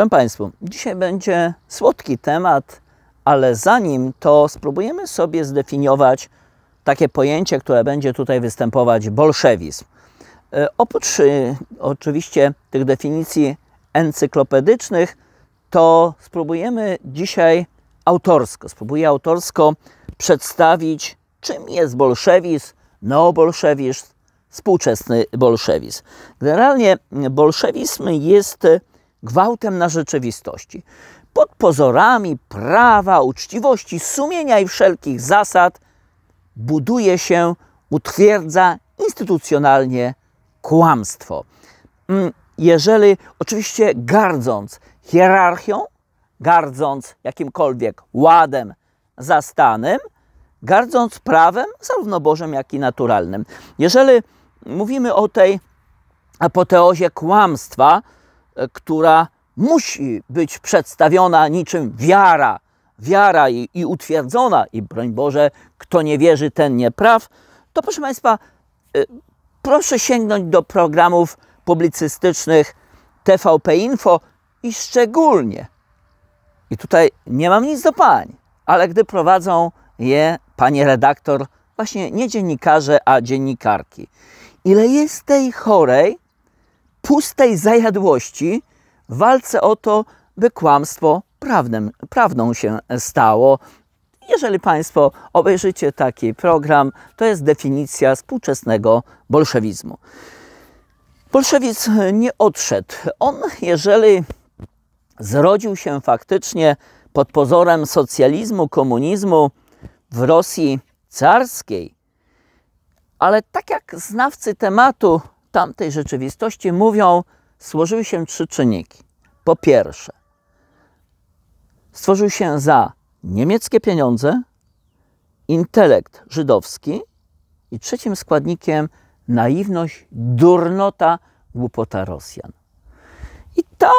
Powiem Państwu, dzisiaj będzie słodki temat, ale zanim to spróbujemy sobie zdefiniować takie pojęcie, które będzie tutaj występować bolszewizm. E, oprócz y, oczywiście tych definicji encyklopedycznych, to spróbujemy dzisiaj autorsko, spróbuję autorsko przedstawić, czym jest bolszewizm, neobolszewizm, współczesny bolszewizm. Generalnie bolszewizm jest gwałtem na rzeczywistości. Pod pozorami prawa, uczciwości, sumienia i wszelkich zasad buduje się, utwierdza instytucjonalnie kłamstwo. Mm, jeżeli, oczywiście gardząc hierarchią, gardząc jakimkolwiek ładem zastanym, gardząc prawem, zarówno Bożym, jak i naturalnym. Jeżeli mówimy o tej apoteozie kłamstwa, która musi być przedstawiona niczym wiara, wiara i, i utwierdzona, i broń Boże, kto nie wierzy, ten nie praw, to proszę Państwa, y, proszę sięgnąć do programów publicystycznych TVP Info i szczególnie, i tutaj nie mam nic do pań, ale gdy prowadzą je panie redaktor, właśnie nie dziennikarze, a dziennikarki. Ile jest tej chorej, pustej zajadłości w walce o to, by kłamstwo prawnym, prawdą się stało. Jeżeli Państwo obejrzycie taki program, to jest definicja współczesnego bolszewizmu. Bolszewic nie odszedł. On, jeżeli zrodził się faktycznie pod pozorem socjalizmu, komunizmu w Rosji carskiej, ale tak jak znawcy tematu tamtej rzeczywistości mówią, stworzyły się trzy czynniki. Po pierwsze, stworzył się za niemieckie pieniądze, intelekt żydowski i trzecim składnikiem naiwność, durnota, głupota Rosjan. I ta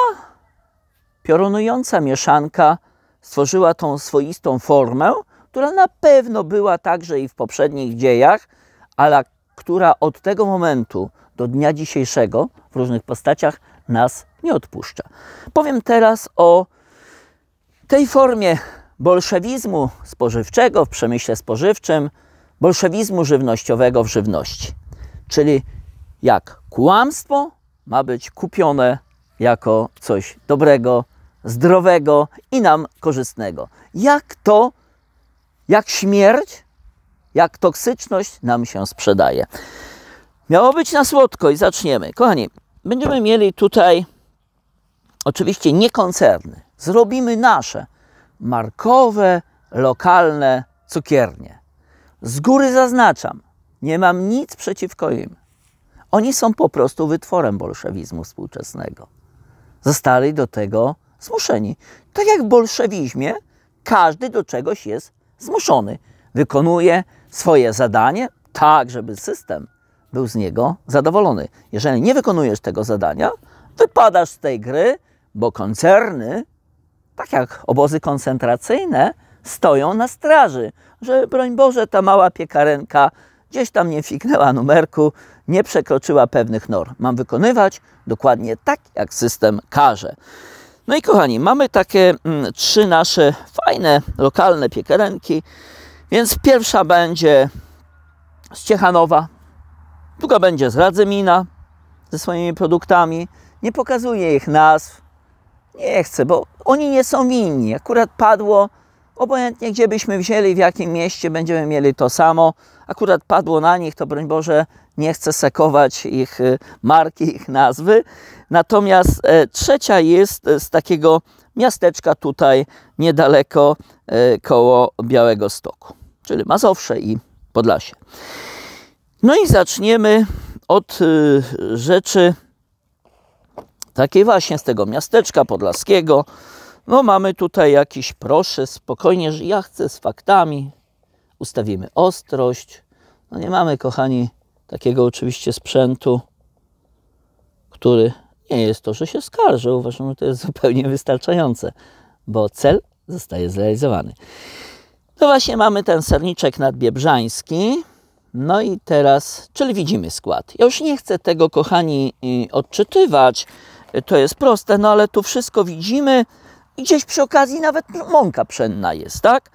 piorunująca mieszanka stworzyła tą swoistą formę, która na pewno była także i w poprzednich dziejach, ale która od tego momentu do dnia dzisiejszego w różnych postaciach nas nie odpuszcza. Powiem teraz o tej formie bolszewizmu spożywczego w przemyśle spożywczym, bolszewizmu żywnościowego w żywności. Czyli jak kłamstwo ma być kupione jako coś dobrego, zdrowego i nam korzystnego. Jak to, jak śmierć, jak toksyczność nam się sprzedaje. Miało być na słodko i zaczniemy. Kochani, będziemy mieli tutaj oczywiście nie koncerny. Zrobimy nasze markowe, lokalne cukiernie. Z góry zaznaczam, nie mam nic przeciwko im. Oni są po prostu wytworem bolszewizmu współczesnego. Zostali do tego zmuszeni. Tak jak w bolszewizmie, każdy do czegoś jest zmuszony. Wykonuje swoje zadanie tak, żeby system był z niego zadowolony. Jeżeli nie wykonujesz tego zadania, wypadasz z tej gry, bo koncerny, tak jak obozy koncentracyjne, stoją na straży, że broń Boże ta mała piekarenka gdzieś tam nie fiknęła numerku, nie przekroczyła pewnych norm. Mam wykonywać dokładnie tak, jak system każe. No i kochani, mamy takie mm, trzy nasze fajne, lokalne piekarenki. Więc pierwsza będzie z Ciechanowa, druga będzie z Radzemina ze swoimi produktami. Nie pokazuje ich nazw, nie chcę, bo oni nie są winni. Akurat padło, obojętnie gdzie byśmy wzięli, w jakim mieście będziemy mieli to samo. Akurat padło na nich, to broń Boże, nie chcę sekować ich y, marki, ich nazwy. Natomiast e, trzecia jest e, z takiego miasteczka tutaj niedaleko e, koło Białego Stoku, czyli Mazowsze i Podlasie. No i zaczniemy od y, rzeczy takiej właśnie z tego miasteczka podlaskiego. No mamy tutaj jakiś, proszę, spokojnie, że ja chcę z faktami. Ustawimy ostrość. No nie mamy, kochani, takiego oczywiście sprzętu, który nie jest to, że się skarży. Uważam, że to jest zupełnie wystarczające, bo cel zostaje zrealizowany. No właśnie mamy ten serniczek nadbiebrzański. No i teraz, czyli widzimy skład. Ja już nie chcę tego, kochani, y, odczytywać. To jest proste, no ale tu wszystko widzimy. I gdzieś przy okazji nawet mąka pszenna jest, tak?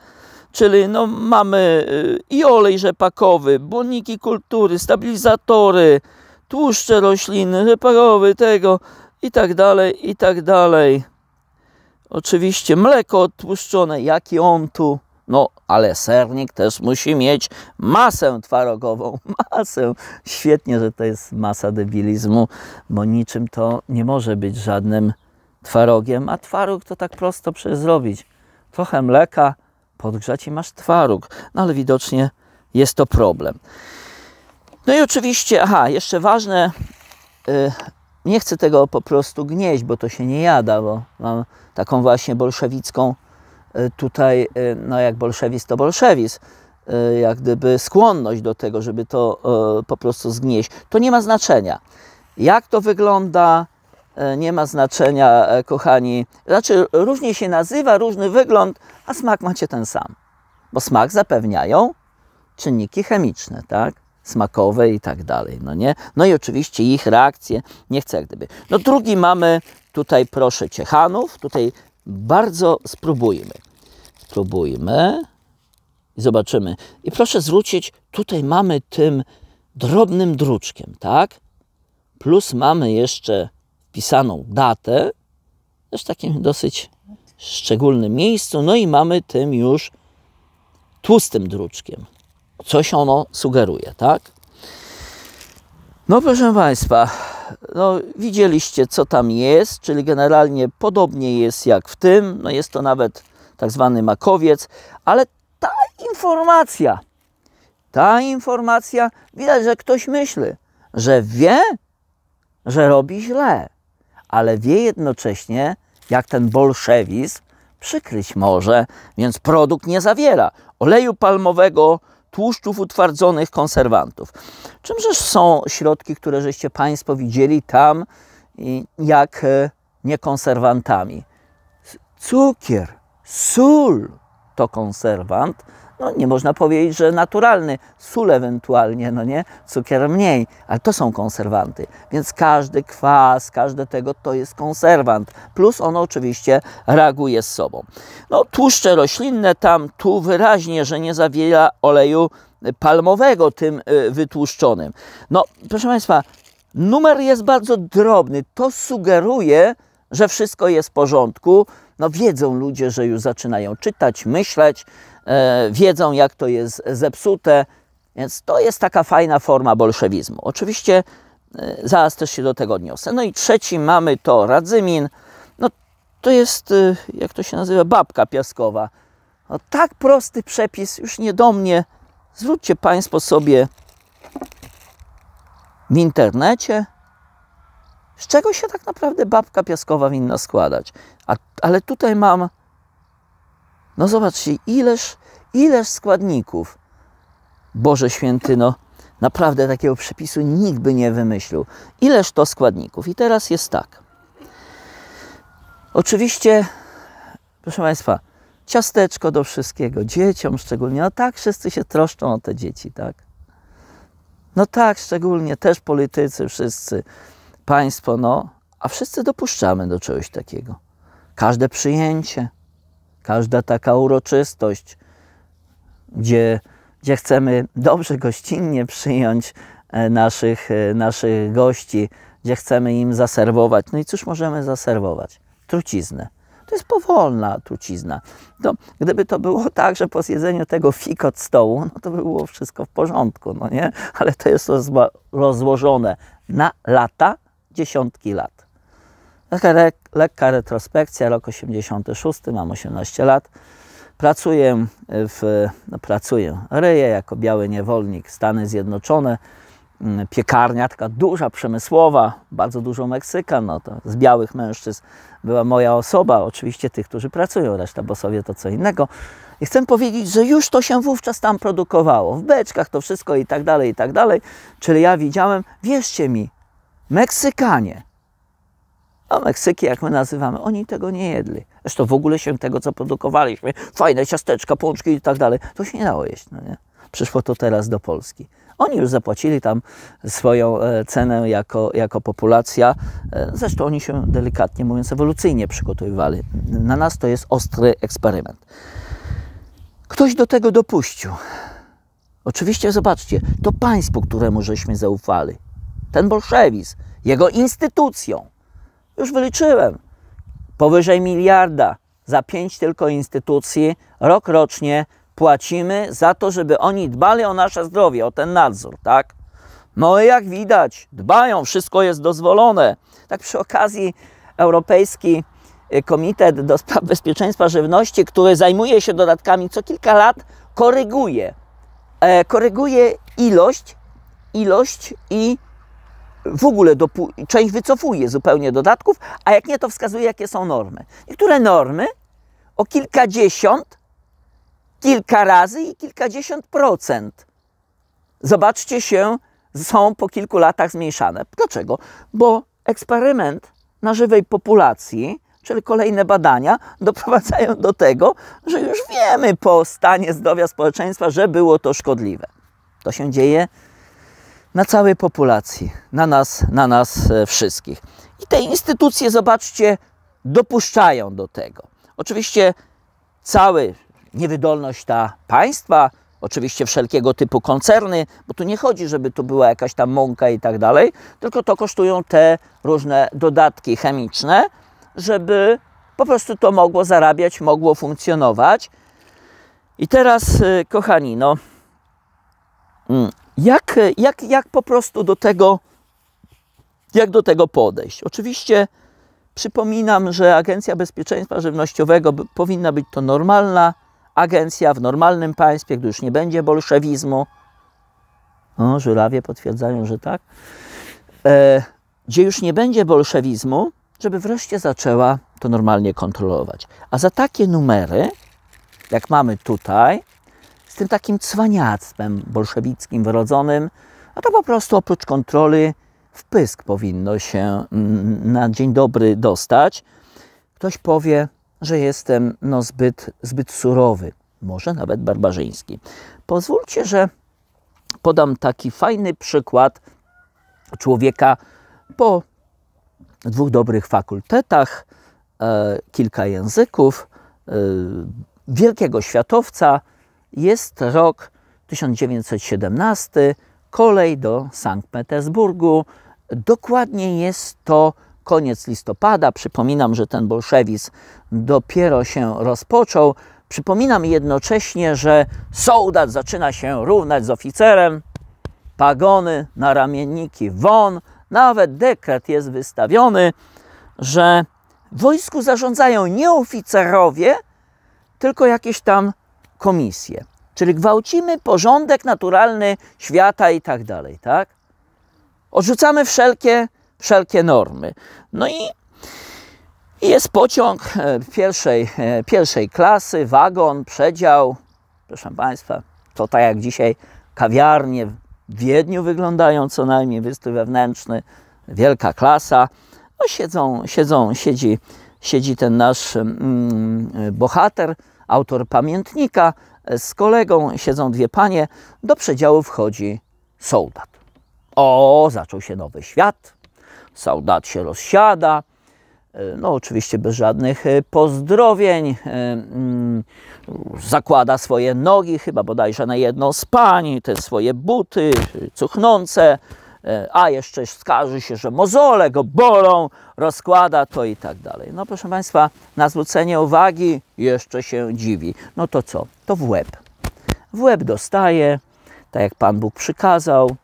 Czyli no, mamy y, i olej rzepakowy, błonniki kultury, stabilizatory, tłuszcze rośliny, rzepakowy, tego i tak dalej, i tak dalej. Oczywiście mleko odtłuszczone, jaki on tu no, ale sernik też musi mieć masę twarogową, masę. Świetnie, że to jest masa debilizmu, bo niczym to nie może być żadnym twarogiem, a twaróg to tak prosto przezrobić. Trochę mleka podgrzać i masz twaróg. No, ale widocznie jest to problem. No i oczywiście, aha, jeszcze ważne, yy, nie chcę tego po prostu gnieść, bo to się nie jada, bo mam taką właśnie bolszewicką Y, tutaj, y, no jak bolszewizm to bolszewizm y, jak gdyby skłonność do tego, żeby to po prostu zgnieść. To nie ma znaczenia. Jak to wygląda, nie ma znaczenia, e, kochani. Znaczy, różnie się nazywa, różny wygląd, a smak macie ten sam. Bo smak zapewniają czynniki chemiczne, tak? Smakowe i tak dalej, no nie? No i oczywiście ich reakcje, nie chcę jak gdyby. No drugi mamy tutaj, proszę ciechanów. tutaj bardzo spróbujmy. Spróbujmy i zobaczymy. I proszę zwrócić, tutaj mamy tym drobnym druczkiem, tak? Plus mamy jeszcze wpisaną datę, też w takim dosyć szczególnym miejscu, no i mamy tym już tłustym druczkiem. Coś ono sugeruje, tak? No proszę Państwa, no widzieliście co tam jest, czyli generalnie podobnie jest jak w tym, no jest to nawet tak zwany makowiec, ale ta informacja, ta informacja, widać, że ktoś myśli, że wie, że robi źle, ale wie jednocześnie, jak ten bolszewizm przykryć może, więc produkt nie zawiera oleju palmowego, tłuszczów utwardzonych, konserwantów. Czymżeż są środki, które żeście Państwo widzieli tam, jak e, nie konserwantami? Cukier, Sól to konserwant, no nie można powiedzieć, że naturalny, sól ewentualnie, no nie, cukier mniej, ale to są konserwanty. Więc każdy kwas, każde tego to jest konserwant. Plus on oczywiście reaguje z sobą. No tłuszcze roślinne tam tu wyraźnie, że nie zawiera oleju palmowego tym y, wytłuszczonym. No proszę Państwa, numer jest bardzo drobny. To sugeruje, że wszystko jest w porządku. No wiedzą ludzie, że już zaczynają czytać, myśleć, e, wiedzą jak to jest zepsute, więc to jest taka fajna forma bolszewizmu. Oczywiście e, zaraz też się do tego odniosę. No i trzeci mamy to Radzymin. No to jest, e, jak to się nazywa, babka piaskowa. No, tak prosty przepis, już nie do mnie. Zwróćcie Państwo sobie w internecie z czego się tak naprawdę babka piaskowa winna składać. A, ale tutaj mam, no zobaczcie, ileż, ileż składników. Boże święty, no naprawdę takiego przepisu nikt by nie wymyślił. Ileż to składników. I teraz jest tak. Oczywiście, proszę Państwa, ciasteczko do wszystkiego, dzieciom szczególnie. No tak, wszyscy się troszczą o te dzieci, tak? No tak, szczególnie też politycy wszyscy państwo, no, a wszyscy dopuszczamy do czegoś takiego. Każde przyjęcie, każda taka uroczystość, gdzie, gdzie chcemy dobrze, gościnnie przyjąć e, naszych, e, naszych gości, gdzie chcemy im zaserwować. No i cóż możemy zaserwować? Truciznę. To jest powolna trucizna. No, gdyby to było tak, że po zjedzeniu tego fik od stołu, no to by było wszystko w porządku, no nie? Ale to jest rozłożone na lata, dziesiątki lat. Taka re, lekka retrospekcja, rok 86, mam 18 lat. Pracuję, w, no pracuję, ryję jako biały niewolnik Stany Zjednoczone, mm, piekarnia, taka duża, przemysłowa, bardzo dużo Meksykan, no to z białych mężczyzn była moja osoba, oczywiście tych, którzy pracują, reszta bosowie to co innego. I chcę powiedzieć, że już to się wówczas tam produkowało, w beczkach to wszystko i tak dalej, i tak dalej. Czyli ja widziałem, wierzcie mi, Meksykanie. A Meksyki, jak my nazywamy, oni tego nie jedli. Zresztą w ogóle się tego, co produkowaliśmy, fajne ciasteczka, pączki i tak dalej, to się nie dało jeść, no nie? Przyszło to teraz do Polski. Oni już zapłacili tam swoją e, cenę jako, jako populacja. E, zresztą oni się delikatnie mówiąc ewolucyjnie przygotowywali. Na nas to jest ostry eksperyment. Ktoś do tego dopuścił. Oczywiście, zobaczcie, to państwo, któremu żeśmy zaufali ten bolszewizm, jego instytucją. Już wyliczyłem. Powyżej miliarda za pięć tylko instytucji rok rocznie płacimy za to, żeby oni dbali o nasze zdrowie, o ten nadzór, tak? No i jak widać, dbają, wszystko jest dozwolone. Tak przy okazji Europejski Komitet do Spraw Bezpieczeństwa Żywności, który zajmuje się dodatkami co kilka lat, koryguje. E, koryguje ilość, ilość i w ogóle część wycofuje zupełnie dodatków, a jak nie, to wskazuje, jakie są normy. Niektóre normy o kilkadziesiąt, kilka razy i kilkadziesiąt procent. Zobaczcie się, są po kilku latach zmniejszane. Dlaczego? Bo eksperyment na żywej populacji, czyli kolejne badania, doprowadzają do tego, że już wiemy po stanie zdrowia społeczeństwa, że było to szkodliwe. To się dzieje na całej populacji, na nas, na nas e, wszystkich. I te instytucje, zobaczcie, dopuszczają do tego. Oczywiście cały niewydolność ta państwa, oczywiście wszelkiego typu koncerny, bo tu nie chodzi, żeby tu była jakaś tam mąka i tak dalej, tylko to kosztują te różne dodatki chemiczne, żeby po prostu to mogło zarabiać, mogło funkcjonować. I teraz, y, kochani, no, mm, jak, jak, jak po prostu do tego, jak do tego podejść? Oczywiście przypominam, że Agencja Bezpieczeństwa Żywnościowego powinna być to normalna agencja w normalnym państwie, gdy już nie będzie bolszewizmu. O, żurawie potwierdzają, że tak. E, gdzie już nie będzie bolszewizmu, żeby wreszcie zaczęła to normalnie kontrolować. A za takie numery, jak mamy tutaj, tym takim cwaniactwem bolszewickim wrodzonym, a to po prostu oprócz kontroli wpysk powinno się mm, na dzień dobry dostać. Ktoś powie, że jestem no, zbyt, zbyt surowy, może nawet barbarzyński. Pozwólcie, że podam taki fajny przykład człowieka po dwóch dobrych fakultetach, e, kilka języków, e, wielkiego światowca, jest rok 1917, kolej do Sankt Petersburgu. Dokładnie jest to koniec listopada. Przypominam, że ten bolszewizm dopiero się rozpoczął. Przypominam jednocześnie, że soldat zaczyna się równać z oficerem. Pagony na ramienniki won. Nawet dekret jest wystawiony, że wojsku zarządzają nie oficerowie, tylko jakieś tam komisję. Czyli gwałcimy porządek naturalny świata i tak dalej, tak? Odrzucamy wszelkie, wszelkie normy. No i jest pociąg e, pierwszej, e, pierwszej klasy, wagon, przedział. Proszę Państwa, to tak jak dzisiaj kawiarnie w Wiedniu wyglądają co najmniej, wystrój wewnętrzny, wielka klasa. No siedzą, siedzą, siedzi, siedzi ten nasz mm, bohater, autor pamiętnika, e, z kolegą siedzą dwie panie, do przedziału wchodzi soldat. O, zaczął się nowy świat, soldat się rozsiada, e, no oczywiście bez żadnych e, pozdrowień, mm, zakłada swoje nogi, chyba bodajże na jedną z pań, te swoje buty cuchnące, E, a jeszcze skarży się, że mozole go bolą, rozkłada to i tak dalej. No proszę Państwa, na zwrócenie uwagi jeszcze się dziwi. No to co? To w łeb. W łeb dostaje, tak jak Pan Bóg przykazał,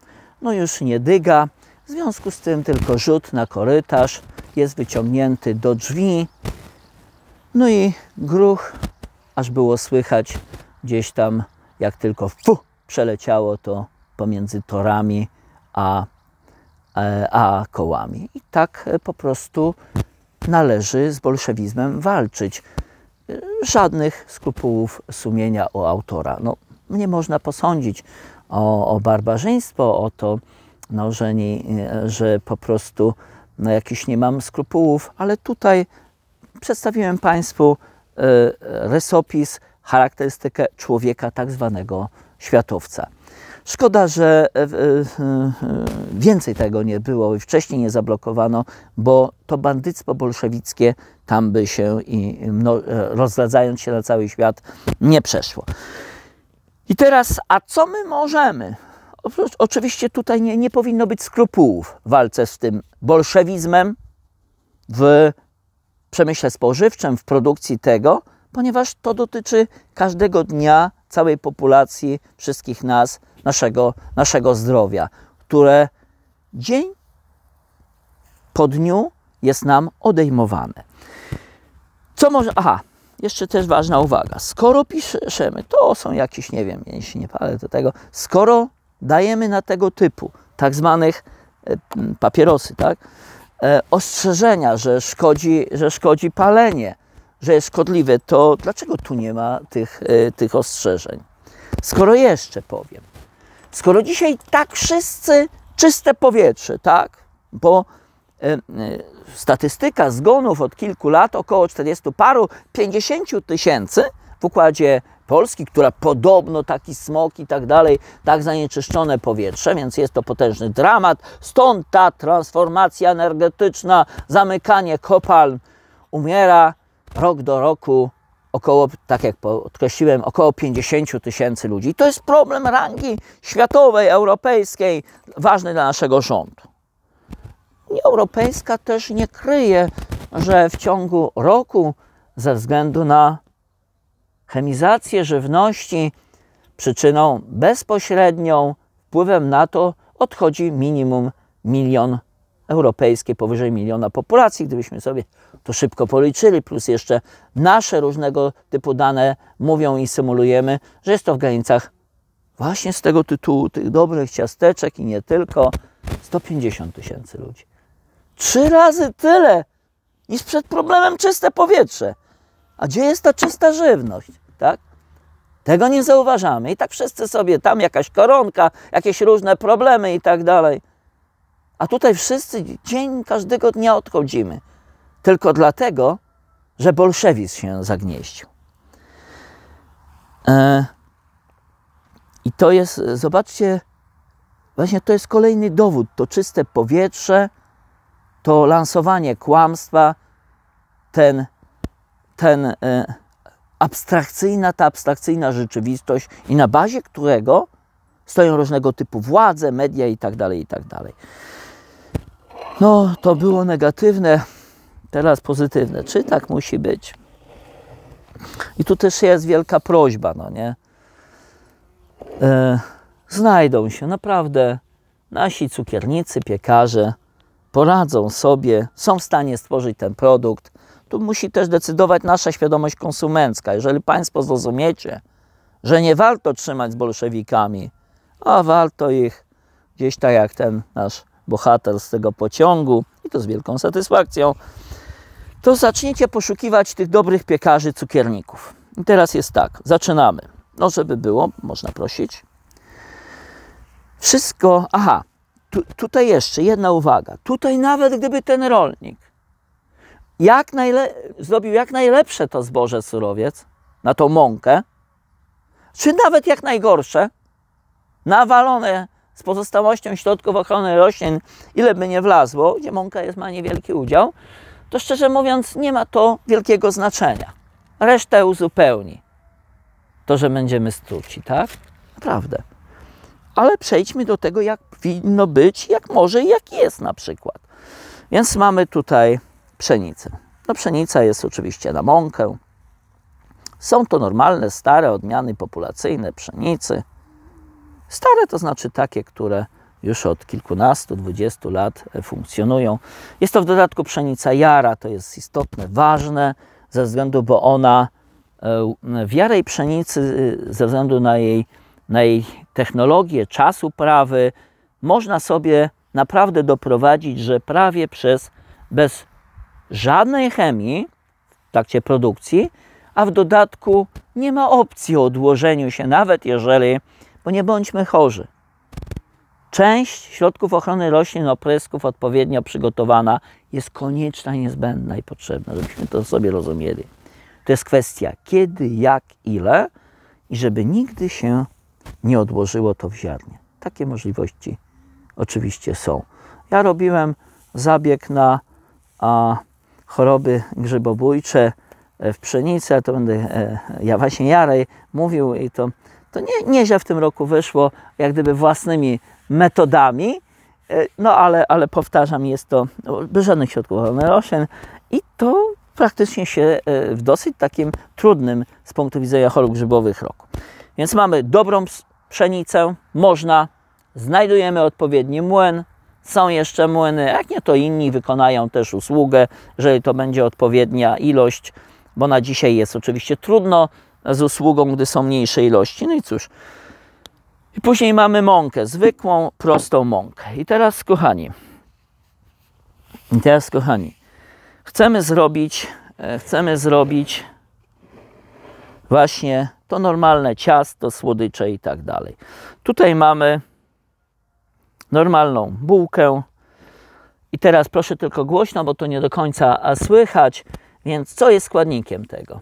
no już nie dyga. W związku z tym tylko rzut na korytarz jest wyciągnięty do drzwi. No i gruch, aż było słychać gdzieś tam, jak tylko fu, przeleciało to pomiędzy torami a, e, a kołami. I tak e, po prostu należy z bolszewizmem walczyć. E, żadnych skrupułów sumienia u autora. No, nie można posądzić o, o barbarzyństwo, o to, no, że, nie, że po prostu no, jakiś nie mam skrupułów, ale tutaj przedstawiłem Państwu rysopis, charakterystykę człowieka tak zwanego światowca. Szkoda, że e, e, e, więcej tego nie było i wcześniej nie zablokowano, bo to bandyctwo bolszewickie tam by się, i, rozradzając się na cały świat, nie przeszło. I teraz, a co my możemy? Oczywiście tutaj nie, nie powinno być skrupułów w walce z tym bolszewizmem w przemyśle spożywczym, w produkcji tego, ponieważ to dotyczy każdego dnia całej populacji, wszystkich nas, naszego, naszego zdrowia, które dzień po dniu jest nam odejmowane. Co może. Aha, jeszcze też ważna uwaga. Skoro piszemy, to są jakieś, nie wiem, jeśli nie palę do tego, skoro dajemy na tego typu tak zwanych e, papierosy, tak? E, ostrzeżenia, że szkodzi, że szkodzi palenie, że jest szkodliwe, to dlaczego tu nie ma tych, e, tych ostrzeżeń? Skoro jeszcze powiem, Skoro dzisiaj tak wszyscy czyste powietrze, tak? Bo y, y, statystyka zgonów od kilku lat, około 40 paru, 50 tysięcy w układzie Polski, która podobno taki smog i tak dalej, tak zanieczyszczone powietrze, więc jest to potężny dramat. Stąd ta transformacja energetyczna, zamykanie kopalń umiera rok do roku około, tak jak podkreśliłem, około 50 tysięcy ludzi. To jest problem rangi światowej, europejskiej, ważny dla naszego rządu. Unia Europejska też nie kryje, że w ciągu roku ze względu na chemizację żywności przyczyną bezpośrednią, wpływem na to odchodzi minimum milion europejskiej, powyżej miliona populacji. Gdybyśmy sobie to szybko policzyli, plus jeszcze nasze różnego typu dane mówią i symulujemy, że jest to w granicach właśnie z tego tytułu tych dobrych ciasteczek i nie tylko 150 tysięcy ludzi. Trzy razy tyle niż przed problemem czyste powietrze. A gdzie jest ta czysta żywność? Tak? Tego nie zauważamy. I tak wszyscy sobie tam jakaś koronka, jakieś różne problemy i tak dalej. A tutaj wszyscy dzień każdego dnia odchodzimy tylko dlatego, że bolszewizm się zagnieścił. E, I to jest, zobaczcie, właśnie to jest kolejny dowód. To czyste powietrze, to lansowanie kłamstwa, ten, ten e, abstrakcyjna, ta abstrakcyjna rzeczywistość i na bazie którego stoją różnego typu władze, media tak itd. Tak no, to było negatywne. Teraz pozytywne. Czy tak musi być? I tu też jest wielka prośba, no nie? E, znajdą się naprawdę nasi cukiernicy, piekarze, poradzą sobie, są w stanie stworzyć ten produkt. Tu musi też decydować nasza świadomość konsumencka. Jeżeli Państwo zrozumiecie, że nie warto trzymać z bolszewikami, a warto ich gdzieś tak jak ten nasz bohater z tego pociągu, i to z wielką satysfakcją, to zaczniecie poszukiwać tych dobrych piekarzy, cukierników. I teraz jest tak, zaczynamy. No, żeby było, można prosić. Wszystko, aha, tu, tutaj jeszcze jedna uwaga. Tutaj nawet gdyby ten rolnik jak najle, zrobił jak najlepsze to zboże surowiec, na tą mąkę, czy nawet jak najgorsze, nawalone z pozostałością środków ochrony roślin, ile by nie wlazło, gdzie mąka jest, ma niewielki udział, to szczerze mówiąc nie ma to wielkiego znaczenia. Resztę uzupełni to, że będziemy struci, tak? Naprawdę. Ale przejdźmy do tego, jak powinno być, jak może i jak jest na przykład. Więc mamy tutaj pszenicę. No pszenica jest oczywiście na mąkę. Są to normalne, stare odmiany populacyjne pszenicy. Stare to znaczy takie, które już od kilkunastu, dwudziestu lat e, funkcjonują. Jest to w dodatku pszenica jara, to jest istotne, ważne, ze względu, bo ona e, w jarej pszenicy, e, ze względu na jej, na jej technologię, czas uprawy, można sobie naprawdę doprowadzić, że prawie przez bez żadnej chemii w trakcie produkcji, a w dodatku nie ma opcji o odłożeniu się, nawet jeżeli, bo nie bądźmy chorzy, Część środków ochrony roślin, oprysków odpowiednio przygotowana jest konieczna, niezbędna i potrzebna, żebyśmy to sobie rozumieli. To jest kwestia kiedy, jak, ile i żeby nigdy się nie odłożyło to w ziarnie. Takie możliwości oczywiście są. Ja robiłem zabieg na a, choroby grzybobójcze e, w pszenicy, a to będę e, ja właśnie Jarej mówił i to, to nie, nieźle w tym roku wyszło, jak gdyby własnymi metodami. E, no ale, ale powtarzam, jest to no, bez żadnych środków roszyn i to praktycznie się e, w dosyć takim trudnym z punktu widzenia chorób grzybowych roku. Więc mamy dobrą pszenicę, można, znajdujemy odpowiedni młyn, są jeszcze młyny, jak nie to inni wykonają też usługę, jeżeli to będzie odpowiednia ilość, bo na dzisiaj jest oczywiście trudno z usługą, gdy są mniejsze ilości. No i cóż, i później mamy mąkę, zwykłą, prostą mąkę. I teraz, kochani, i teraz, kochani, chcemy zrobić, e, chcemy zrobić właśnie to normalne ciasto, słodycze i tak dalej. Tutaj mamy normalną bułkę. I teraz proszę tylko głośno, bo to nie do końca słychać. Więc co jest składnikiem tego?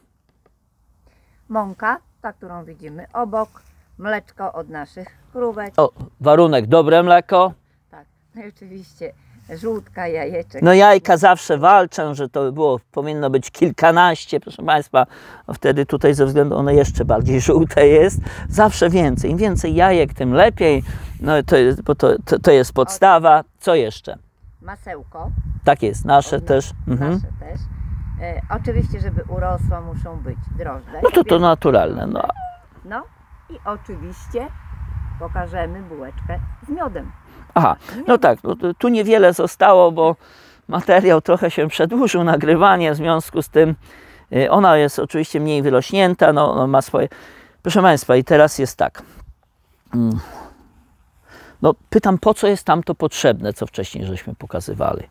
Mąka, ta którą widzimy obok, mleczko od naszych krówek. O, warunek, dobre mleko. Tak, no i oczywiście żółtka, jajeczek. No jajka zawsze walczę, że to było, powinno być kilkanaście, proszę Państwa. Wtedy tutaj ze względu, one jeszcze bardziej żółte jest. Zawsze więcej, im więcej jajek, tym lepiej. No to jest, bo to, to, to jest podstawa. Co jeszcze? Masełko. Tak jest, nasze też. Mhm. Nasze też. E, oczywiście, żeby urosło muszą być drożdże. No to to naturalne, no. No, i oczywiście pokażemy bułeczkę z miodem. Aha, no tak, no tu niewiele zostało, bo materiał trochę się przedłużył, nagrywanie, w związku z tym y, ona jest oczywiście mniej wyrośnięta, no, no, ma swoje... Proszę Państwa, i teraz jest tak. Mm. No, pytam, po co jest tam to potrzebne, co wcześniej żeśmy pokazywali.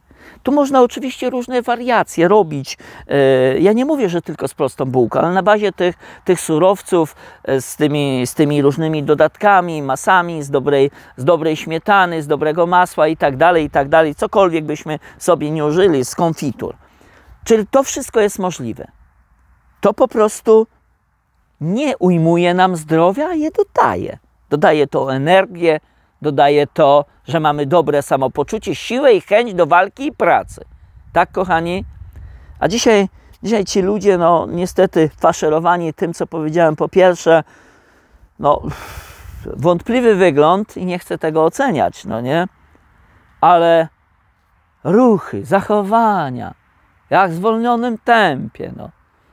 Tu można oczywiście różne wariacje robić. E, ja nie mówię, że tylko z prostą bułką, ale na bazie tych, tych surowców, e, z tymi, z tymi różnymi dodatkami, masami, z dobrej, z dobrej śmietany, z dobrego masła i tak dalej, i tak dalej, cokolwiek byśmy sobie nie użyli, z konfitur. Czyli to wszystko jest możliwe. To po prostu nie ujmuje nam zdrowia, a je dodaje. Dodaje to energię, dodaje to, że mamy dobre samopoczucie, siłę i chęć do walki i pracy. Tak, kochani? A dzisiaj, dzisiaj ci ludzie, no niestety faszerowani tym, co powiedziałem po pierwsze, no wątpliwy wygląd i nie chcę tego oceniać, no nie? Ale ruchy, zachowania, jak w zwolnionym tempie, no.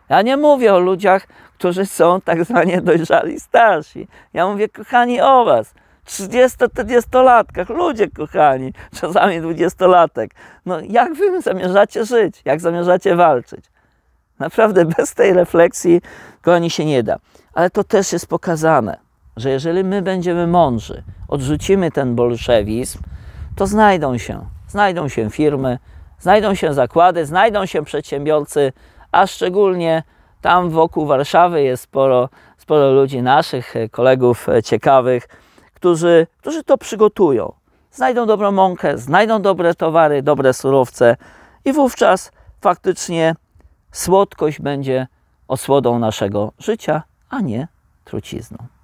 Ja nie mówię o ludziach, którzy są tak zwani dojrzali starsi. Ja mówię, kochani, o was – 30-40-latkach. Ludzie kochani, czasami 20-latek. No jak wy zamierzacie żyć? Jak zamierzacie walczyć? Naprawdę bez tej refleksji, kochani, się nie da. Ale to też jest pokazane, że jeżeli my będziemy mądrzy, odrzucimy ten bolszewizm, to znajdą się. Znajdą się firmy, znajdą się zakłady, znajdą się przedsiębiorcy, a szczególnie tam wokół Warszawy jest sporo, sporo ludzi naszych, kolegów ciekawych, którzy, którzy to przygotują. Znajdą dobrą mąkę, znajdą dobre towary, dobre surowce i wówczas faktycznie słodkość będzie osłodą naszego życia, a nie trucizną.